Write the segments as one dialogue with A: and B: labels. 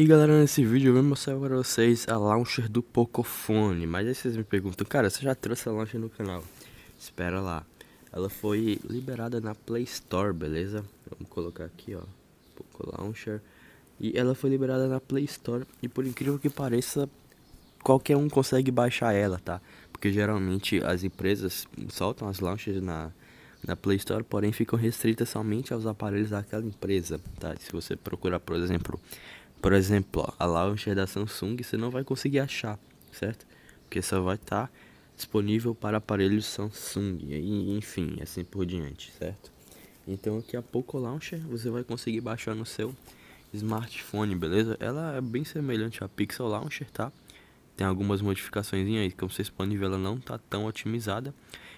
A: E galera, nesse vídeo eu vou mostrar para vocês a launcher do Pocophone Mas aí vocês me perguntam, cara, você já trouxe a launcher no canal? Espera lá Ela foi liberada na Play Store, beleza? Vamos colocar aqui, ó Poco Launcher E ela foi liberada na Play Store E por incrível que pareça, qualquer um consegue baixar ela, tá? Porque geralmente as empresas soltam as launchers na, na Play Store, porém ficam restritas somente aos aparelhos daquela empresa, tá? Se você procurar, por exemplo, por exemplo, ó, a launcher é da Samsung você não vai conseguir achar, certo? Porque só vai estar tá disponível para aparelhos Samsung, e, enfim, assim por diante, certo? Então aqui a Poco Launcher você vai conseguir baixar no seu smartphone, beleza? Ela é bem semelhante à Pixel Launcher, tá? Tem algumas modificações aí, como vocês podem ver, ela não tá tão otimizada.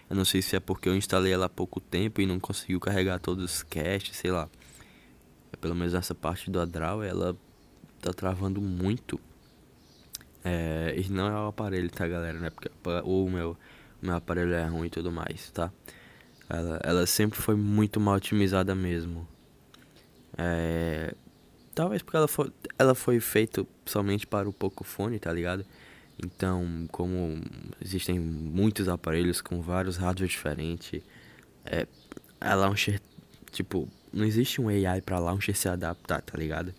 A: Eu não sei se é porque eu instalei ela há pouco tempo e não conseguiu carregar todos os caches, sei lá. É, pelo menos essa parte do Adral, ela tá travando muito. É, e não é o aparelho, tá, galera? Né? Porque o meu, meu aparelho é ruim e tudo mais, tá? Ela, ela sempre foi muito mal otimizada mesmo. É, talvez porque ela foi, ela foi feita somente para o Pocophone, tá ligado? Então, como existem muitos aparelhos com vários hardware diferentes, é, a launcher, tipo, não existe um AI pra launcher se adaptar, tá ligado?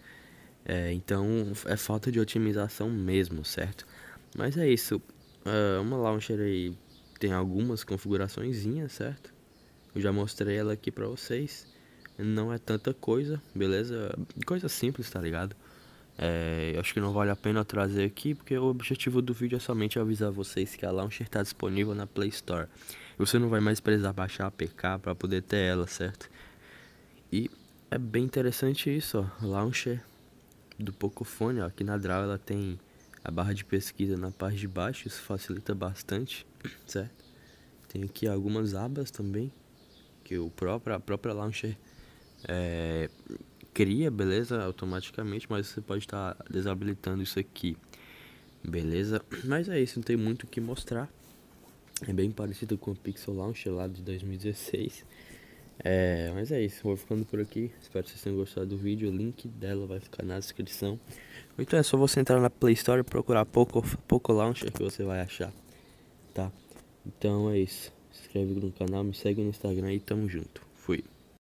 A: É, então é falta de otimização mesmo, certo? Mas é isso. Uh, uma launcher aí tem algumas configuraçõezinhas, certo? Eu já mostrei ela aqui pra vocês. Não é tanta coisa, beleza? Coisa simples, tá ligado? É, acho que não vale a pena trazer aqui, porque o objetivo do vídeo é somente avisar vocês que a Launcher está disponível na Play Store. Você não vai mais precisar baixar a APK para poder ter ela, certo? E é bem interessante isso, ó. Launcher do Pocofone, ó, aqui na Draw ela tem a barra de pesquisa na parte de baixo, isso facilita bastante, certo? Tem aqui algumas abas também, que o próprio, a própria Launcher é, cria, beleza? Automaticamente, mas você pode estar tá desabilitando isso aqui, beleza? Mas é isso, não tem muito o que mostrar. É bem parecido com o Pixel Launcher lá de 2016 é, mas é isso, vou ficando por aqui. Espero que vocês tenham gostado do vídeo. O link dela vai ficar na descrição. Então é só você entrar na Play Store e procurar Poco, Poco Launcher que você vai achar. Tá? Então é isso. Se inscreve no canal, me segue no Instagram e tamo junto. Fui.